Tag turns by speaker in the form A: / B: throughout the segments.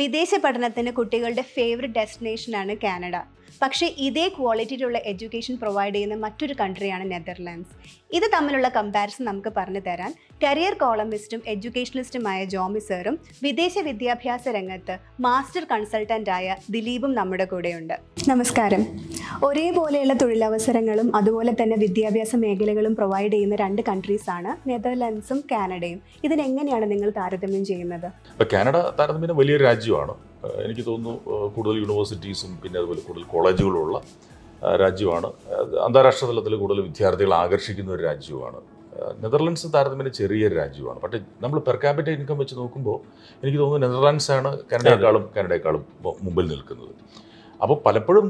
A: വിദേശ പഠനത്തിന് കുട്ടികളുടെ ഫേവററ്റ് ഡെസ്റ്റിനേഷനാണ് കാനഡ പക്ഷേ ഇതേ ക്വാളിറ്റിയിലുള്ള എഡ്യൂക്കേഷൻ പ്രൊവൈഡ് ചെയ്യുന്ന മറ്റൊരു കൺട്രിയാണ് നെതർലാൻഡ്സ് ഇത് തമ്മിലുള്ള കമ്പാരിസൺ നമുക്ക് പറഞ്ഞു തരാൻ കരിയർ കോളമിസ്റ്റും എഡ്യൂക്കേഷനിസ്റ്റുമായ ജോമി സാറും വിദേശ വിദ്യാഭ്യാസ രംഗത്ത് മാസ്റ്റർ കൺസൾട്ടൻ്റായ ദിലീപും നമ്മുടെ കൂടെയുണ്ട് നമസ്കാരം ഒരേപോലെയുള്ള തൊഴിലവസരങ്ങളും അതുപോലെ തന്നെ വിദ്യാഭ്യാസ മേഖലകളും പ്രൊവൈഡ് ചെയ്യുന്ന രണ്ട് കൺട്രീസാണ് നെതർലാൻഡ്സും കാനഡയും ഇതിനെങ്ങനെയാണ് നിങ്ങൾ താരതമ്യം ചെയ്യുന്നത്
B: കാനഡ താരതമ്യം വലിയൊരു രാജ്യമാണ് എനിക്ക് തോന്നുന്നു കൂടുതൽ യൂണിവേഴ്സിറ്റീസും പിന്നെ അതുപോലെ കൂടുതൽ കോളേജുകളുള്ള രാജ്യമാണ് അന്താരാഷ്ട്ര തലത്തിൽ കൂടുതൽ വിദ്യാർത്ഥികളെ ആകർഷിക്കുന്ന ഒരു രാജ്യമാണ് നെതർലൻഡ്സ് താരതമ്യേന ചെറിയൊരു രാജ്യമാണ് പക്ഷേ നമ്മൾ പെർ ക്യാപിറ്റ ഇൻകം വെച്ച് നോക്കുമ്പോൾ എനിക്ക് തോന്നുന്നു നെതർലാൻഡ്സ് ആണ് കാനഡയെക്കാളും കാനഡയെക്കാളും മുമ്പിൽ നിൽക്കുന്നത് അപ്പോൾ പലപ്പോഴും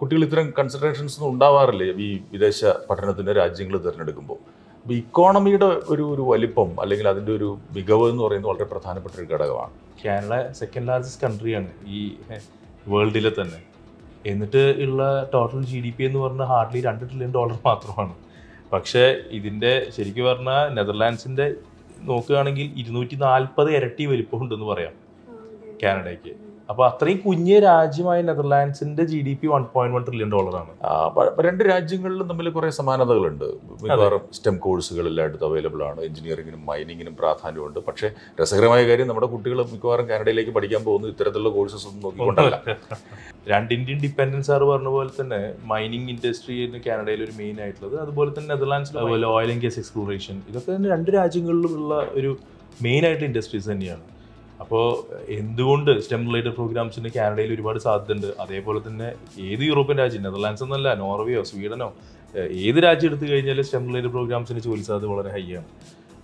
B: കുട്ടികൾ ഇത്തരം കൺസിഡറേഷൻസ് ഒന്നും ഉണ്ടാവാറില്ല ഈ വിദേശ പഠനത്തിൻ്റെ രാജ്യങ്ങൾ തിരഞ്ഞെടുക്കുമ്പോൾ അപ്പോൾ ഇക്കോണമിയുടെ ഒരു ഒരു വലിപ്പം അല്ലെങ്കിൽ അതിൻ്റെ ഒരു മികവ് എന്ന് പറയുന്നത് വളരെ പ്രധാനപ്പെട്ട ഒരു ഘടകമാണ് കാനഡ സെക്കൻഡ് ലാർജസ്റ്റ് കൺട്രിയാണ് ഈ വേൾഡിലെ തന്നെ എന്നിട്ട് ഉള്ള ടോട്ടൽ ജി ഡി പി എന്ന് പറഞ്ഞാൽ ഹാർഡ്ലി രണ്ട് ട്രില്യൺ ഡോളർ മാത്രമാണ് പക്ഷേ ഇതിൻ്റെ ശരിക്കും പറഞ്ഞാൽ നെതർലാൻഡ്സിൻ്റെ നോക്കുകയാണെങ്കിൽ ഇരുന്നൂറ്റി നാൽപ്പത് ഇരട്ടി വലിപ്പമുണ്ടെന്ന് പറയാം കാനഡയ്ക്ക് അപ്പോൾ അത്രയും കുഞ്ഞ രാജ്യമായ നെതർലാൻഡ്സിന്റെ G D P one point one trillion ഡോളറാണ് രണ്ട് രാജ്യങ്ങളിലും തമ്മിൽ കുറേ സമാനതകളുണ്ട് സ്റ്റെം കോഴ്സുകൾ എല്ലായിടത്തും അവൈലബിൾ ആണ് എഞ്ചിനീയറിംഗിനും മൈനിങ്ങിനും പ്രാധാന്യമുണ്ട് പക്ഷേ രസകരമായ കാര്യം നമ്മുടെ കുട്ടികൾ മിക്കവാറും കാനഡയിലേക്ക് പഠിക്കാൻ പോകുന്നു ഇത്തരത്തിലുള്ള കോഴ്സസ് ഒന്നും നോക്കിക്കൊണ്ടല്ല രണ്ട് ഇന്ത്യൻ ഡിപ്പെൻഡൻസ് ആർ പറഞ്ഞ പോലെ തന്നെ മൈനിങ് ഇൻഡസ്ട്രി കാനഡയിൽ ഒരു മെയിൻ ആയിട്ടുള്ളത് അതുപോലെ തന്നെ നെതർലാൻഡ്സ് അതുപോലെ ഓയിൽ ആൻഡ് ഗ്യാസ് എക്സ്പ്ലോറേഷൻ ഇതൊക്കെ തന്നെ രണ്ട് രാജ്യങ്ങളിലുമുള്ള ഒരു മെയിൻ ആയിട്ടുള്ള ഇൻഡസ്ട്രീസ് തന്നെയാണ് അപ്പോൾ എന്തുകൊണ്ട് സ്റ്റെം റിലേറ്റഡ് പ്രോഗ്രാംസിന് കാനഡയിൽ ഒരുപാട് സാധ്യതയുണ്ട് അതേപോലെ തന്നെ ഏത് യൂറോപ്യൻ രാജ്യം നെതർലാൻഡ്സ് എന്നല്ല നോർവേയോ സ്വീഡനോ ഏത് രാജ്യം എടുത്തു കഴിഞ്ഞാൽ സ്റ്റെം റിലേറ്റഡ് പ്രോഗ്രാംസിന് ജോലി സാധ്യത വളരെ ഹൈ ആണ്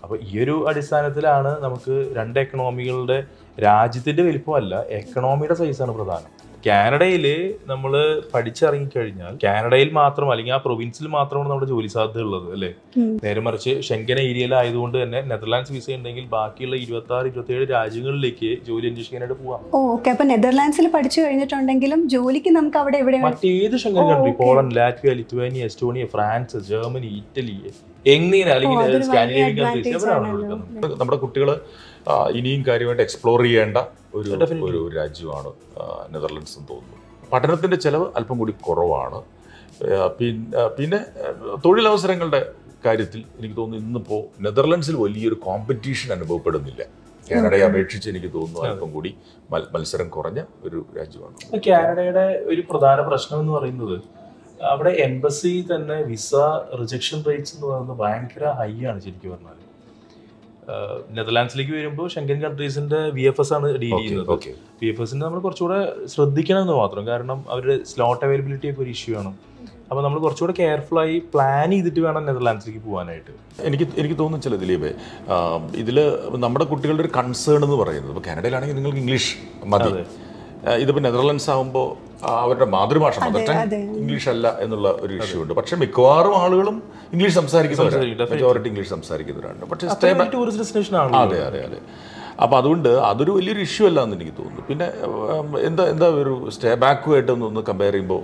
B: അപ്പോൾ ഈ ഒരു അടിസ്ഥാനത്തിലാണ് നമുക്ക് രണ്ട് എക്കണോമികളുടെ രാജ്യത്തിൻ്റെ വലിപ്പമല്ല എക്കണോമിയുടെ സൈസാണ് പ്രധാനം കാനഡയിൽ നമ്മൾ പഠിച്ചിറങ്ങിക്കഴിഞ്ഞാൽ കാനഡയിൽ മാത്രം അല്ലെങ്കിൽ ആ പ്രൊവിൻസിൽ മാത്രമാണ് നമ്മുടെ ജോലി സാധ്യത ഉള്ളത് അല്ലേ നേരെ മറിച്ച് ഷെങ്കൻ ഏരിയയിലായതുകൊണ്ട് തന്നെ നെതർലാൻഡ്സ് വിസ ഉണ്ടെങ്കിൽ ബാക്കിയുള്ള ഇരുപത്തി ആറ് ഇരുപത്തി ഏഴ് രാജ്യങ്ങളിലേക്ക് ജോലി അന്വേഷിക്കാനായിട്ട് പോവാം
A: ഓക്കെ അപ്പൊ നെതർലാൻഡ്സിൽ പഠിച്ചു കഴിഞ്ഞിട്ടുണ്ടെങ്കിലും ജോലിക്ക് നമുക്ക് അവിടെ എവിടെ മറ്റേത്
B: Schengen country Poland Latvia Lithuania Estonia France Germany Italy എങ്ങനെയാണ് അല്ലെങ്കിൽ സ്കാൻഡിനേവിയൻ കൺട്രീസ് നമ്മുടെ കുട്ടികൾ ഇനിയും കാര്യമായിട്ട് എക്സ്പ്ലോർ ചെയ്യേണ്ട ഒരു ഒരു രാജ്യമാണ് നെതർലൻഡ്സ് എന്ന് തോന്നുന്നു പഠനത്തിൻ്റെ ചിലവ് അല്പം കൂടി കുറവാണ് പിന്നെ പിന്നെ തൊഴിലവസരങ്ങളുടെ കാര്യത്തിൽ എനിക്ക് തോന്നുന്നു ഇന്നിപ്പോൾ നെതർലൻഡ്സിൽ വലിയൊരു കോമ്പറ്റീഷൻ അനുഭവപ്പെടുന്നില്ല കാനഡയെ അപേക്ഷിച്ച് എനിക്ക് തോന്നുന്നു അല്പം കൂടി മത്സരം കുറഞ്ഞ ഒരു രാജ്യമാണ് കാനഡയുടെ ഒരു പ്രധാന പ്രശ്നം എന്ന് പറയുന്നത് അവിടെ എംബസി തന്നെ വിസ റിജക്ഷൻ റേറ്റ്സ് എന്ന് പറയുന്നത് ഭയങ്കര ഹൈ ആണ് ശരിക്കും പറഞ്ഞാൽ നെതർലാൻഡ്സിലേക്ക് വരുമ്പോൾ ഷെങ്കൻ കൺട്രീസിന്റെ വി എഫ് എസ് ആണ് ഡീൽ ചെയ്യുന്നത് വി എഫ് എസിന് നമ്മൾ കുറച്ചുകൂടെ ശ്രദ്ധിക്കണം എന്ന് മാത്രം കാരണം അവരുടെ സ്ലോട്ട് അവൈലബിലിറ്റി ഒക്കെ ഒരു ഇഷ്യൂ ആണ് അപ്പോൾ നമ്മൾ കുറച്ചുകൂടെ കെയർഫുൾ ആയി പ്ലാൻ ചെയ്തിട്ട് വേണം നെതർലാൻഡ്സിലേക്ക് പോകാനായിട്ട് എനിക്ക് എനിക്ക് തോന്നുന്നു ചില ദിലീപേ ഇതില് നമ്മുടെ കുട്ടികളുടെ ഒരു കൺസേൺ എന്ന് പറയുന്നത് ഇപ്പോൾ കാനഡയിലാണെങ്കിൽ നിങ്ങൾക്ക് ഇംഗ്ലീഷ് മതി ഇതിപ്പോൾ നെതർലൻഡ്സ് ആകുമ്പോൾ അവരുടെ മാതൃഭാഷ ഇംഗ്ലീഷ് അല്ല എന്നുള്ള ഒരു ഇഷ്യൂ ഉണ്ട് പക്ഷെ മിക്കവാറും ആളുകളും ഇംഗ്ലീഷ് സംസാരിക്കുന്നവരാണ് മെജോറിറ്റി ഇംഗ്ലീഷ് സംസാരിക്കുന്നവരാണ് പക്ഷേ ടൂറിസ്റ്റ് ഡെസ്റ്റിനേഷൻ ആണ് അതെ അതെ അതെ അപ്പോൾ അതുകൊണ്ട് അതൊരു വലിയൊരു ഇഷ്യൂ അല്ല എന്ന് എനിക്ക് തോന്നുന്നു പിന്നെ എന്താ എന്താ ഒരു സ്റ്റേ ബാക്കുമായിട്ട് ഒന്ന് കമ്പയർ ചെയ്യുമ്പോൾ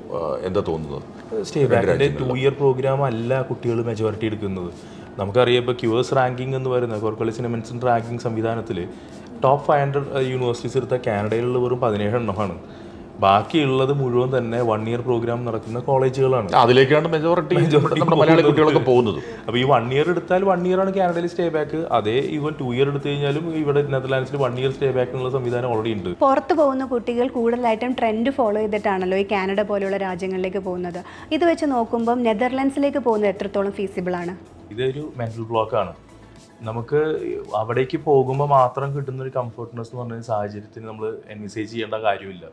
B: എന്താ തോന്നുന്നത് സ്റ്റേ ബാക്കിൻ്റെ ടു ഇയർ പ്രോഗ്രാം അല്ല കുട്ടികൾ മെജോറിറ്റി എടുക്കുന്നത് നമുക്കറിയാം ഇപ്പോൾ എസ് റാങ്കിങ് എന്ന് പറയുന്നത് കോർക്കളി സിനിമൻസിൻ്റെ റാങ്കിങ് സംവിധാനത്തിൽ ടോപ്പ് ഫൈവ് ഹൺഡ്രഡ് യൂണിവേഴ്സിറ്റീസ് എടുത്ത കാനഡയിലുള്ള വെറും പതിനേഴ് എണ്ണമാണ് ബാക്കിയുള്ളത് മുഴുവൻ തന്നെ വൺ ഇയർ പ്രോഗ്രാം നടക്കുന്ന കോളേജുകളാണ് അതിലേക്കാണ് മെജോറിറ്റി നമ്മുടെ മലയാളി കുട്ടികളൊക്കെ പോകുന്നത് അപ്പോൾ ഈ വൺ ഇയർ എടുത്താൽ വൺ ഇയർ ആണ് കാനഡയിൽ സ്റ്റേ ബാക്ക് അതേ ഇവൻ ടു ഇയർ എടുത്തു കഴിഞ്ഞാലും ഇവിടെ നെതർലാൻഡ്സിൽ വൺ ഇയർ സ്റ്റേ ബാക്ക് എന്നുള്ള സംവിധാനം ഓൾറെഡി ഉണ്ട്
A: പുറത്ത് പോകുന്ന കുട്ടികൾ കൂടുതലായിട്ടും ട്രെൻഡ് ഫോളോ ചെയ്തിട്ടാണല്ലോ ഈ കാനഡ പോലെയുള്ള രാജ്യങ്ങളിലേക്ക് പോകുന്നത് ഇത് വെച്ച് നോക്കുമ്പോൾ നെതർലാൻഡ്സിലേക്ക് പോകുന്നത് എത്രത്തോളം ഫീസിബിൾ ആണ്
B: ഇതൊരു മെന്റൽ ബ്ലോക്കാണ് നമുക്ക് അവിടേക്ക് പോകുമ്പോൾ മാത്രം കിട്ടുന്ന ഒരു കംഫർട്ട്നെസ് എന്ന് പറഞ്ഞ സാഹചര്യത്തിൽ നമ്മൾ എൻവിസേജ് ചെയ്യേണ്ട കാര്യമില്ല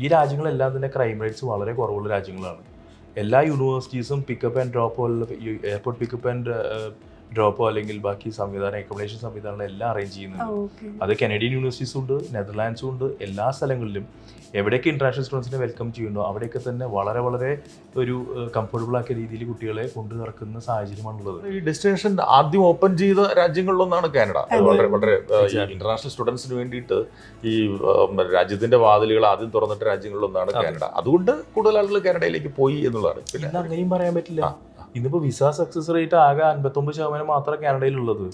B: ഈ രാജ്യങ്ങളെല്ലാം തന്നെ ക്രൈം റേറ്റ്സ് വളരെ കുറവുള്ള രാജ്യങ്ങളാണ് എല്ലാ യൂണിവേഴ്സിറ്റീസും പിക്കപ്പ് ആൻഡ് ഡ്രോപ്പ് പോലുള്ള എയർപോർട്ട് പിക്കപ്പ് ആൻഡ് ഡ്രോപ്പോ അല്ലെങ്കിൽ ബാക്കി സംവിധാനം അക്കോമഡേഷൻ സംവിധാനം എല്ലാം അറേഞ്ച് ചെയ്യുന്നുണ്ട് അത് കനേഡിയൻ യൂണിവേഴ്സിറ്റീസ് ഉണ്ട് നെതർലാൻഡ്സും ഉണ്ട് എല്ലാ സ്ഥലങ്ങളിലും എവിടെയൊക്കെ ഇന്റർനാഷണൽ സ്റ്റുഡൻസിനെ വെൽക്കം ചെയ്യുന്നുണ്ടോ അവിടെയൊക്കെ തന്നെ വളരെ വളരെ ഒരു കംഫർട്ടബിൾ ആക്കിയ രീതിയിൽ കുട്ടികളെ കൊണ്ടു നടക്കുന്ന സാഹചര്യമാണുള്ളത് ഈ ഡെസ്റ്റിനേഷൻ ആദ്യം ഓപ്പൺ ചെയ്ത രാജ്യങ്ങളിലൊന്നാണ് കാനഡ വളരെ വളരെ ഇന്റർനാഷണൽ സ്റ്റുഡൻസിന് വേണ്ടിയിട്ട് ഈ രാജ്യത്തിന്റെ വാതിലുകൾ ആദ്യം തുറന്നിട്ട രാജ്യങ്ങളിലൊന്നാണ് കാനഡ അതുകൊണ്ട് കൂടുതൽ ആളുകൾ കാനഡയിലേക്ക് പോയി എന്നുള്ളതാണ് പിന്നെ അങ്ങനെയും പറയാൻ പറ്റില്ല ഇന്നിപ്പോ വിസ സക്സസ് റേറ്റ് ആകെ അൻപത്തൊമ്പത് ശതമാനം മാത്രമേ ഉള്ളത്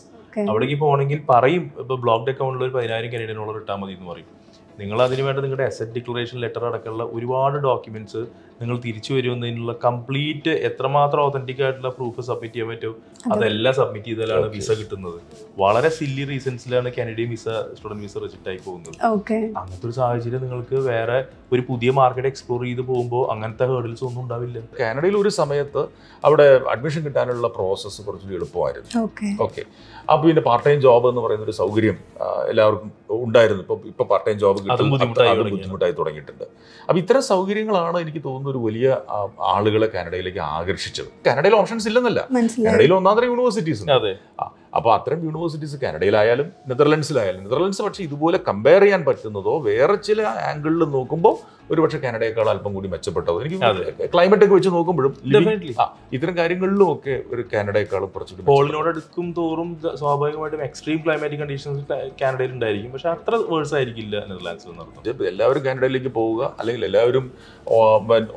B: അവിടേക്ക് പോകണമെങ്കിൽ പറയും ഇപ്പൊ ബ്ലോക്ക്ഡ് അക്കൗണ്ടിൽ ഒരു പതിനായിരം കാനഡിയൻ ഡോളർ ഇട്ടാൽ മതി എന്ന് പറയും നിങ്ങൾ അതിനുവേണ്ട നിങ്ങളുടെ അസറ്റ് ഡിക്ലറേഷൻ ലെറ്റർ അടക്കമുള്ള ഒരുപാട് ഡോക്യുമെന്റ്സ് നിങ്ങൾ തിരിച്ചു വരുന്നതിനുള്ള കംപ്ലീറ്റ് എത്രമാത്രം ഒതൻറ്റിക് ആയിട്ടുള്ള പ്രൂഫ് സബ്മിറ്റ് ചെയ്യാൻ പറ്റും അതെല്ലാം സബ്മിറ്റ് ചെയ്താലാണ് വിസ കിട്ടുന്നത് വളരെ സില്ലി റീസൺസിലാണ് Canadian visa student visa reject ആയി പോകുന്നത് അങ്ങനത്തെ ഒരു സാഹചര്യം നിങ്ങൾക്ക് വേറെ ഒരു പുതിയ മാർക്കറ്റ് എക്സ്പ്ലോർ ചെയ്ത് പോകുമ്പോൾ അങ്ങനത്തെ ഹേർഡിൽസ് ഒന്നും ഉണ്ടാവില്ല കാനഡയിൽ ഒരു സമയത്ത് അവിടെ അഡ്മിഷൻ കിട്ടാനുള്ള പ്രോസസ്സ് കുറച്ചുകൂടി എളുപ്പമായിരുന്നു ഓക്കെ അപ്പോൾ പിന്നെ പാർട്ട് ടൈം ജോബ് എന്ന് പറയുന്ന ഒരു സൗകര്യം എല്ലാവർക്കും ഉണ്ടായിരുന്നു ഇപ്പോൾ ഇപ്പോൾ പാർട്ട് ടൈം ജോബ് കിട്ടും ബുദ്ധിമുട്ടായി തുടങ്ങിയിട്ടുണ്ട് അപ്പോൾ ഇത്തരം സൗകര്യങ്ങളാണ് എനിക്ക് തോന്നുന്ന ഒരു വലിയ ആളുകളെ കാനഡയിലേക്ക് ആകർഷിച്ചത് കാനഡയിൽ ഓപ്ഷൻസ് ഇല്ലെന്നല്ല കാനഡയിൽ ഒന്നാമത്തെ യൂണിവേഴ്സിറ്റീസ് അതെ അപ്പോൾ അത്തരം യൂണിവേഴ്സിറ്റീസ് കാനഡയിലായാലും നെതർലൻഡ്സിലായാലും നെതർലൻഡ്സ് പക്ഷേ ഇതുപോലെ കമ്പയർ ചെയ്യാൻ പറ്റുന്നതോ വേറെ ചില ആംഗിളിൽ നോക്കുമ്പോൾ ഒരുപക്ഷെ കാനഡയേക്കാൾ അല്പം കൂടി മെച്ചപ്പെട്ടത് എനിക്ക് ക്ലൈമറ്റ് ഒക്കെ വെച്ച് നോക്കുമ്പോഴും ഇത്തരം കാര്യങ്ങളിലും ഒക്കെ ഒരു കാനഡയെക്കാളും കുറച്ചുകൂടി പോളിനോട് അടുക്കും തോറും സ്വാഭാവികമായിട്ടും എക്സ്ട്രീം ക്ലൈമാറ്റിക് കണ്ടീഷൻസ് കാനഡയിൽ ഉണ്ടായിരിക്കും പക്ഷെ അത്ര വേഴ്സ് ആയിരിക്കില്ല നെതർലാൻഡ്സിൽ നടത്തുന്നത് എല്ലാവരും കാനഡയിലേക്ക് പോവുക അല്ലെങ്കിൽ എല്ലാവരും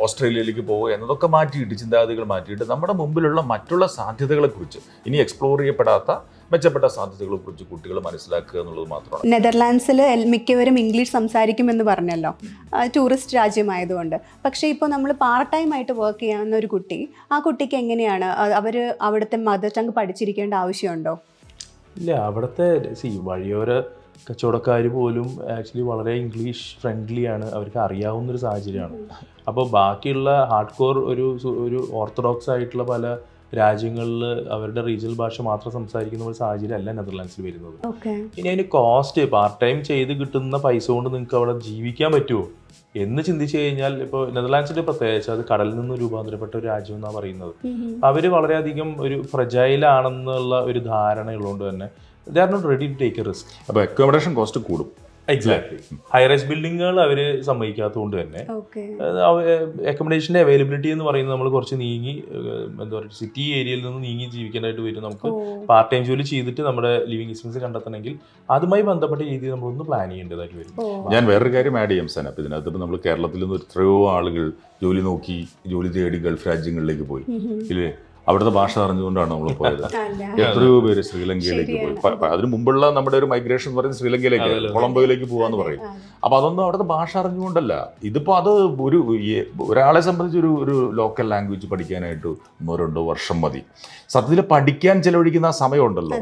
B: ഓസ്ട്രേലിയയിലേക്ക് പോവുക എന്നതൊക്കെ മാറ്റിയിട്ട് ചിന്താഗതികൾ മാറ്റിയിട്ട് നമ്മുടെ മുമ്പിലുള്ള മറ്റുള്ള സാധ്യതകളെക്കുറിച്ച് ഇനി എക്സ്പ്ലോർ ചെയ്യപ്പെടാത്ത മെച്ചപ്പെട്ട സാധ്യതകളെ കുറിച്ച് കുട്ടികൾ മനസ്സിലാക്കുക എന്നുള്ളത് മാത്രമാണ്
A: നെതർലാൻഡ്സിൽ മിക്കവരും ഇംഗ്ലീഷ് സംസാരിക്കും എന്ന് പറഞ്ഞല്ലോ ടൂറിസ്റ്റ് രാജ്യമായതുകൊണ്ട് പക്ഷേ ഇപ്പോൾ നമ്മൾ പാർട്ട് ടൈം ആയിട്ട് വർക്ക് ചെയ്യാവുന്ന ഒരു കുട്ടി ആ കുട്ടിക്ക് എങ്ങനെയാണ് അവർ അവിടുത്തെ മദർ ടങ് പഠിച്ചിരിക്കേണ്ട ആവശ്യമുണ്ടോ
B: ഇല്ല അവിടുത്തെ സി വഴിയോര കച്ചവടക്കാർ പോലും ആക്ച്വലി വളരെ ഇംഗ്ലീഷ് ഫ്രണ്ട്ലി ആണ് അവർക്ക് അറിയാവുന്ന ഒരു സാഹചര്യമാണ് അപ്പോൾ ബാക്കിയുള്ള ഹാർഡ് കോർ ഒരു ഒരു ഓർത്തഡോക്സ് ആയിട്ടുള്ള പല രാജ്യങ്ങളിൽ അവരുടെ റീജിയണൽ ഭാഷ മാത്രം സംസാരിക്കുന്ന ഒരു സാഹചര്യമല്ല നെതർലാൻഡ്സിൽ വരുന്നത് ഇനി അതിന് കോസ്റ്റ് പാർട്ട് ടൈം ചെയ്ത് കിട്ടുന്ന പൈസ കൊണ്ട് നിങ്ങൾക്ക് അവിടെ ജീവിക്കാൻ പറ്റുമോ എന്ന് ചിന്തിച്ചു കഴിഞ്ഞാൽ ഇപ്പോൾ നെതർലാൻഡ്സിന്റെ പ്രത്യേകിച്ച് അത് കടലിൽ നിന്ന് രൂപാന്തരപ്പെട്ട ഒരു രാജ്യം എന്നാണ് പറയുന്നത് അവർ വളരെയധികം ഒരു ഫ്രജൈലാണെന്നുള്ള ഒരു ധാരണയുള്ളതുകൊണ്ട് തന്നെ they are not ready to take a risk അപ്പോൾ അക്കോമഡേഷൻ കോസ്റ്റ് കൂടും എക്സാക്ട്ലി ഹൈറൈസ് ബിൽഡിങ്ങുകൾ അവർ സമ്മതിക്കാത്തതുകൊണ്ട് തന്നെ അക്കോമഡേഷൻ്റെ അവൈലബിലിറ്റി എന്ന് പറയുന്നത് നമ്മൾ കുറച്ച് നീങ്ങി എന്താ പറയുക സിറ്റി ഏരിയയിൽ നിന്ന് നീങ്ങി ജീവിക്കാനായിട്ട് വരും നമുക്ക് പാർട്ട് ടൈം ജോലി ചെയ്തിട്ട് നമ്മുടെ ലിവിങ് എക്സ്പെൻസ് കണ്ടെത്തണമെങ്കിൽ അതുമായി ബന്ധപ്പെട്ട രീതിയിൽ നമ്മളൊന്ന് പ്ലാൻ ചെയ്യേണ്ടതായിട്ട് വരും ഞാൻ വേറൊരു കാര്യം ആഡ് ചെയ്യാം സനപ്പ് ഇതിനകത്ത് നമ്മൾ കേരളത്തിൽ നിന്ന് എത്രയോ ആളുകൾ ജോലി നോക്കി ജോലി തേടി ഗൾഫ് രാജ്യങ്ങളിലേക്ക് പോയി ഇല്ലേ അവിടുത്തെ ഭാഷ അറിഞ്ഞുകൊണ്ടാണ് നമ്മൾ പോയത് എത്രയോ പേര് ശ്രീലങ്കയിലേക്ക് പോയി അതിനു മുമ്പുള്ള നമ്മുടെ ഒരു മൈഗ്രേഷൻ എന്ന് പറയുന്നത് ശ്രീലങ്കയിലേക്ക് കൊളംബോയിലേക്ക് പോവാന്ന് പറയും അപ്പൊ അതൊന്നും അവിടുത്തെ ഭാഷ അറിഞ്ഞുകൊണ്ടല്ല ഇതിപ്പോ അത് ഒരു ഒരാളെ സംബന്ധിച്ച് ഒരു ഒരു ലോക്കൽ ലാംഗ്വേജ് പഠിക്കാനായിട്ട് ഒന്നോ രണ്ടോ വർഷം മതി സത്യത്തിൽ പഠിക്കാൻ ചെലവഴിക്കുന്ന ആ സമയം ഉണ്ടല്ലോ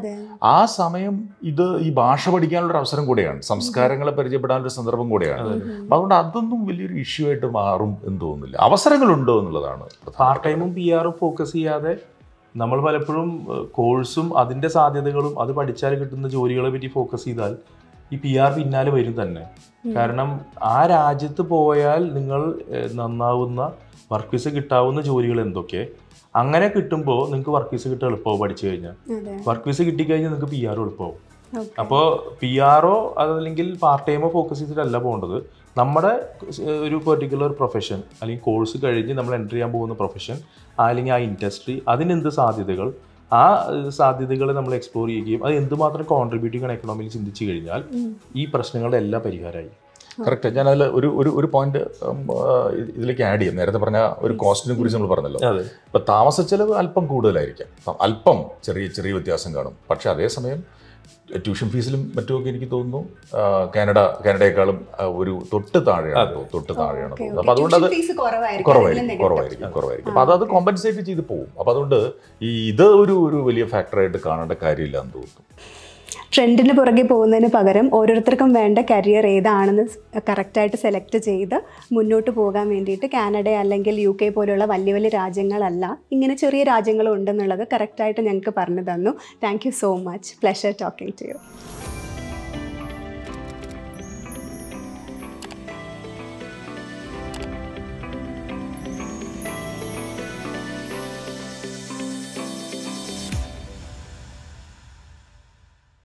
B: ആ സമയം ഇത് ഈ ഭാഷ പഠിക്കാനുള്ള ഒരു അവസരം കൂടെയാണ് സംസ്കാരങ്ങളെ പരിചയപ്പെടാനുള്ള സന്ദർഭം കൂടെയാണ് അതുകൊണ്ട് അതൊന്നും വലിയൊരു ഇഷ്യൂ ആയിട്ട് മാറും എന്ന് തോന്നുന്നില്ല അവസരങ്ങളുണ്ടോ എന്നുള്ളതാണ് പാർട്ട് ടൈമും പി ആറും ഫോക്കസ് ചെയ്യാതെ നമ്മൾ പലപ്പോഴും കോഴ്സും അതിൻ്റെ സാധ്യതകളും അത് പഠിച്ചാൽ കിട്ടുന്ന ജോലികളെ പറ്റി ഫോക്കസ് ചെയ്താൽ ഈ പി ആർ പിന്നാലെ വരും തന്നെ കാരണം ആ രാജ്യത്ത് പോയാൽ നിങ്ങൾ നന്നാവുന്ന വർക്ക് വിസ കിട്ടാവുന്ന ജോലികൾ എന്തൊക്കെ അങ്ങനെ കിട്ടുമ്പോൾ നിങ്ങൾക്ക് വർക്ക് വിസ കിട്ടാൻ എളുപ്പമാവും പഠിച്ചു കഴിഞ്ഞാൽ വർക്ക് വിസ കിട്ടിക്കഴിഞ്ഞാൽ നിങ്ങൾക്ക് പി ആർ എളുപ്പമാവും അപ്പോൾ പി ആർഒ അതല്ലെങ്കിൽ പാർട്ട് ടൈമോ ഫോക്കസ് ചെയ്തിട്ടല്ല പോകേണ്ടത് നമ്മുടെ ഒരു പെർട്ടിക്കുലർ പ്രൊഫഷൻ അല്ലെങ്കിൽ കോഴ്സ് കഴിഞ്ഞ് നമ്മൾ എൻ്റർ ചെയ്യാൻ പോകുന്ന പ്രൊഫഷൻ അല്ലെങ്കിൽ ആ ഇൻഡസ്ട്രി അതിനെന്ത് സാധ്യതകൾ ആ സാധ്യതകളെ നമ്മൾ എക്സ്പ്ലോർ ചെയ്യുകയും അത് എന്തുമാത്രം കോൺട്രിബ്യൂട്ട് ചെയ്യണം എക്കണോമിയിൽ ചിന്തിച്ചു കഴിഞ്ഞാൽ ഈ പ്രശ്നങ്ങളുടെ എല്ലാം പരിഹാരമായി കറക്റ്റ് ഞാനതിൽ ഒരു ഒരു ഒരു പോയിന്റ് ഇതിലേക്ക് ആഡ് ചെയ്യാം നേരത്തെ പറഞ്ഞ ഒരു കോസ്റ്റിനെ കുറിച്ച് നമ്മൾ പറഞ്ഞല്ലോ ഇപ്പൊ താമസ ചെലവ് അല്പം കൂടുതലായിരിക്കാം അല്പം ചെറിയ ചെറിയ വ്യത്യാസം കാണും പക്ഷേ അതേസമയം ട്യൂഷൻ ഫീസിലും മറ്റുമൊക്കെ എനിക്ക് തോന്നുന്നു കാനഡ കാനഡയെക്കാളും ഒരു തൊട്ട് താഴെയാണ് തൊട്ട് താഴെയാണ് തോന്നുന്നത് അപ്പോൾ അതുകൊണ്ട് അത്
A: കുറവായിരിക്കും കുറവായിരിക്കും
B: കുറവായിരിക്കും അപ്പോൾ അതത് കോമ്പൻസേറ്റ് ചെയ്ത് പോകും അപ്പോൾ അതുകൊണ്ട് ഈ ഇത് ഒരു ഒരു വലിയ ഫാക്ടറായിട്ട് കാണേണ്ട കാര്യമില്ല എന്ന്
A: തോന്നുന്നു ട്രെൻഡിന് പുറകെ പോകുന്നതിന് പകരം ഓരോരുത്തർക്കും വേണ്ട കരിയർ ഏതാണെന്ന് കറക്റ്റായിട്ട് സെലക്ട് ചെയ്ത് മുന്നോട്ട് പോകാൻ വേണ്ടിയിട്ട് കാനഡ അല്ലെങ്കിൽ യു കെ പോലുള്ള വലിയ വലിയ രാജ്യങ്ങളല്ല ഇങ്ങനെ ചെറിയ രാജ്യങ്ങളും ഉണ്ടെന്നുള്ളത് കറക്റ്റായിട്ട് ഞങ്ങൾക്ക് പറഞ്ഞു തന്നു thank so much pleasure talking to U